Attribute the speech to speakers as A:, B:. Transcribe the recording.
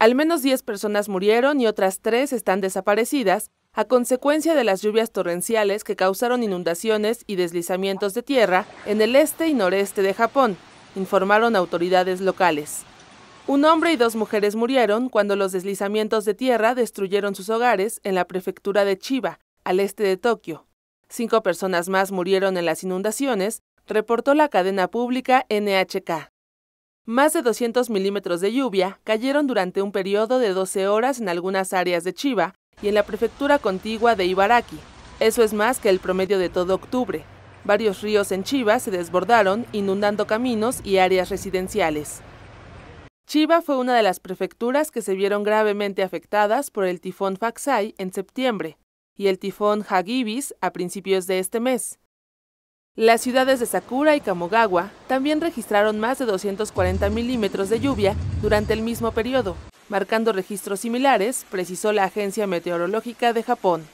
A: Al menos 10 personas murieron y otras 3 están desaparecidas a consecuencia de las lluvias torrenciales que causaron inundaciones y deslizamientos de tierra en el este y noreste de Japón, informaron autoridades locales. Un hombre y dos mujeres murieron cuando los deslizamientos de tierra destruyeron sus hogares en la prefectura de Chiba, al este de Tokio. Cinco personas más murieron en las inundaciones, reportó la cadena pública NHK. Más de 200 milímetros de lluvia cayeron durante un periodo de 12 horas en algunas áreas de Chiba y en la prefectura contigua de Ibaraki. Eso es más que el promedio de todo octubre. Varios ríos en Chiba se desbordaron, inundando caminos y áreas residenciales. Chiba fue una de las prefecturas que se vieron gravemente afectadas por el tifón Faxai en septiembre y el tifón Hagibis a principios de este mes. Las ciudades de Sakura y Kamogawa también registraron más de 240 milímetros de lluvia durante el mismo periodo, marcando registros similares, precisó la Agencia Meteorológica de Japón.